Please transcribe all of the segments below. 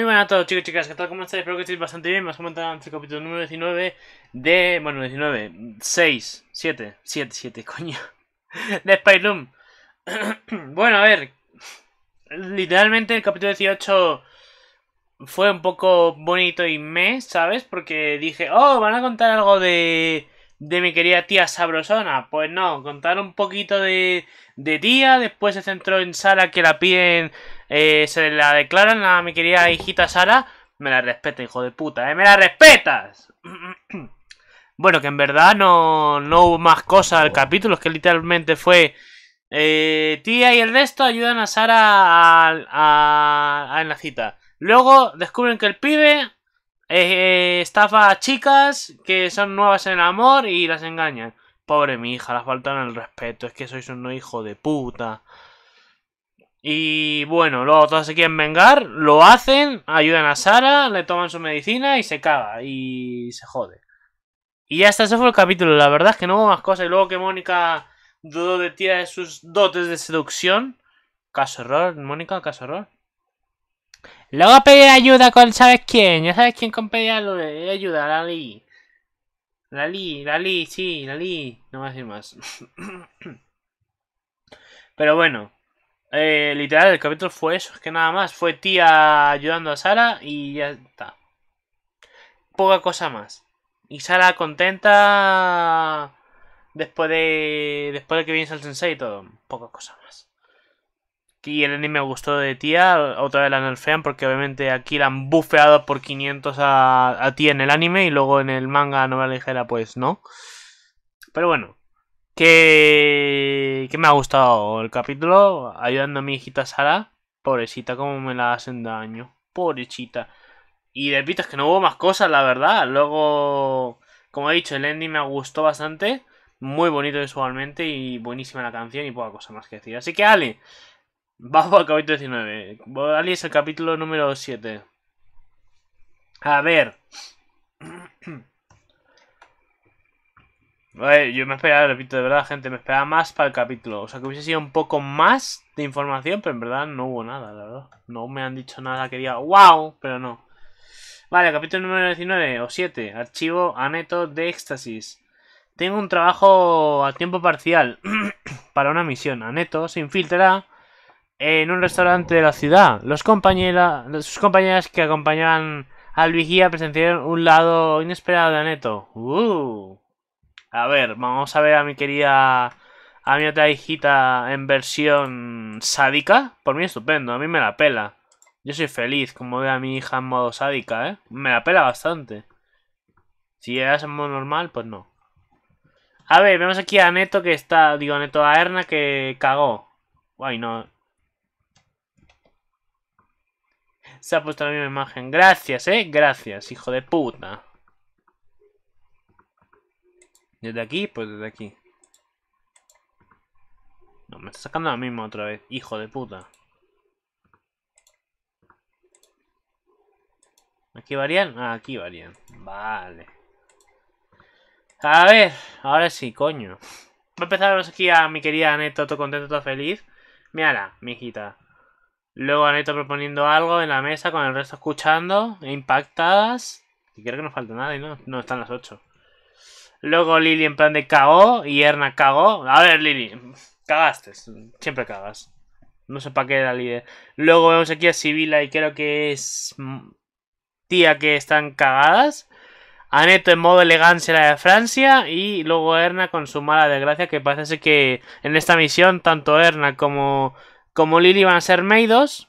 Muy buenas a todos chicos y chicas, ¿qué tal? ¿Cómo estáis? Espero que estéis bastante bien, vamos a comentado antes el capítulo número 19 de... Bueno, 19, 6, 7, 7, 7, coño De Spyloom Bueno, a ver Literalmente el capítulo 18 fue un poco bonito y mes, ¿sabes? Porque dije, oh, van a contar algo de... De mi querida tía Sabrosona. Pues no, contar un poquito de, de tía. Después se centró en Sara que la piden eh, se la declaran a mi querida hijita Sara. Me la respeta, hijo de puta, eh. ¡Me la respetas! bueno, que en verdad no, no hubo más cosas al capítulo, es que literalmente fue... Eh, tía y el resto ayudan a Sara en la cita. Luego descubren que el pibe estafa a chicas que son nuevas en el amor y las engañan. Pobre mi hija, las faltan el respeto. Es que sois un hijo de puta. Y bueno, luego todos se quieren vengar, lo hacen, ayudan a Sara, le toman su medicina y se caga y se jode. Y ya está, ese fue el capítulo. La verdad es que no hubo más cosas. Y luego que Mónica dudó de tira de sus dotes de seducción. Caso error, Mónica, caso error. Luego pedir ayuda con sabes quién, ya sabes quién con pedir ayuda, la Lee. La Lee, la Lee, sí, la Lee. No voy a decir más. Pero bueno, eh, literal, el capítulo fue eso, es que nada más. Fue tía ayudando a Sara y ya está. Poca cosa más. Y Sara contenta después de después de que viene el sensei y todo. Poca cosa más. Y el anime me gustó de tía, otra vez la nerfean porque obviamente aquí la han bufeado por 500 a, a tía en el anime y luego en el manga novela ligera pues no. Pero bueno, que, que me ha gustado el capítulo ayudando a mi hijita Sara. Pobrecita, como me la hacen daño. Pobrecita. Y repito, es que no hubo más cosas, la verdad. Luego, como he dicho, el ending me gustó bastante. Muy bonito visualmente y buenísima la canción y poca cosa más que decir. Así que Ale, vamos al capítulo 19. Ali es el capítulo número 7. A ver yo me esperaba, repito, de verdad, gente, me esperaba más para el capítulo. O sea, que hubiese sido un poco más de información, pero en verdad no hubo nada, la verdad. No me han dicho nada que diga wow, pero no. Vale, capítulo número 19 o 7. Archivo aneto de éxtasis. Tengo un trabajo a tiempo parcial para una misión. Aneto se infiltra en un restaurante de la ciudad. Los compañera, sus compañeras que acompañaban al vigía presenciaron un lado inesperado de Aneto. Uh. A ver, vamos a ver a mi querida. A mi otra hijita en versión sádica. Por mí estupendo, a mí me la pela. Yo soy feliz como veo a mi hija en modo sádica, ¿eh? Me la pela bastante. Si eras en modo normal, pues no. A ver, vemos aquí a Neto que está... Digo, Neto a que cagó. Guay, no. Se ha puesto la misma imagen. Gracias, ¿eh? Gracias, hijo de puta. Desde aquí, pues desde aquí. No, me está sacando la misma otra vez. Hijo de puta. ¿Aquí varían? Ah, aquí varían. Vale. A ver, ahora sí, coño. Voy a empezar aquí a mi querida Aneto, todo contento, todo feliz. Mírala, mi hijita. Luego Aneto proponiendo algo en la mesa con el resto escuchando, impactadas. Y creo que no falta nada y no, no están las 8. Luego Lili en plan de cagó y Erna cagó. A ver, Lili, cagaste. Siempre cagas. No sé para qué era líder. Luego vemos aquí a Sibila y creo que es tía que están cagadas. Aneto en modo elegancia la de Francia y luego Erna con su mala desgracia que parece que en esta misión tanto Erna como, como Lily van a ser Meidos.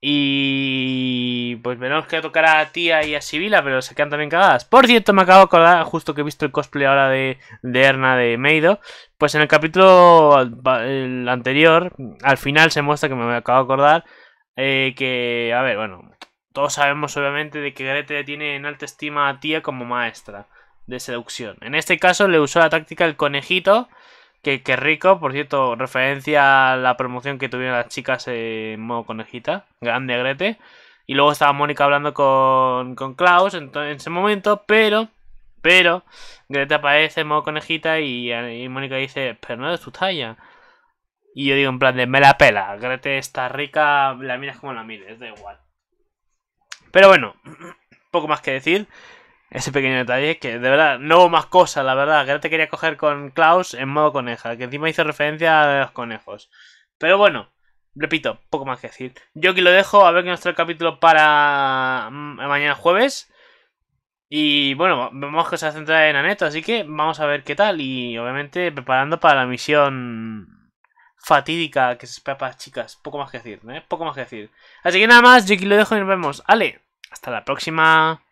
Y pues menos que tocar a Tía y a Sibila, pero se quedan también cagadas. Por cierto, me acabo de acordar, justo que he visto el cosplay ahora de, de Erna de Meido, pues en el capítulo anterior, al final se muestra que me acabo de acordar, eh, que, a ver, bueno, todos sabemos obviamente de que Grete tiene en alta estima a Tía como maestra de seducción. En este caso le usó la táctica el conejito, que, que, rico, por cierto, referencia a la promoción que tuvieron las chicas en modo conejita, grande Grete. Y luego estaba Mónica hablando con, con Klaus en, ese momento, pero, pero, Greta aparece en modo conejita y, Mónica dice, pero no es tu talla. Y yo digo en plan de, me la pela, Grete está rica, la miras como la mires, da igual. Pero bueno, poco más que decir. Ese pequeño detalle que de verdad no hubo más cosas, la verdad. Grete quería coger con Klaus en modo coneja, que encima hizo referencia a los conejos. Pero bueno, repito, poco más que decir. Yo aquí lo dejo, a ver que nos trae el capítulo para mm, mañana jueves. Y bueno, vemos que se va a centrar en Aneto, así que vamos a ver qué tal. Y obviamente preparando para la misión fatídica que se espera para las chicas. Poco más que decir, ¿eh? Poco más que decir. Así que nada más, yo aquí lo dejo y nos vemos. Ale, hasta la próxima.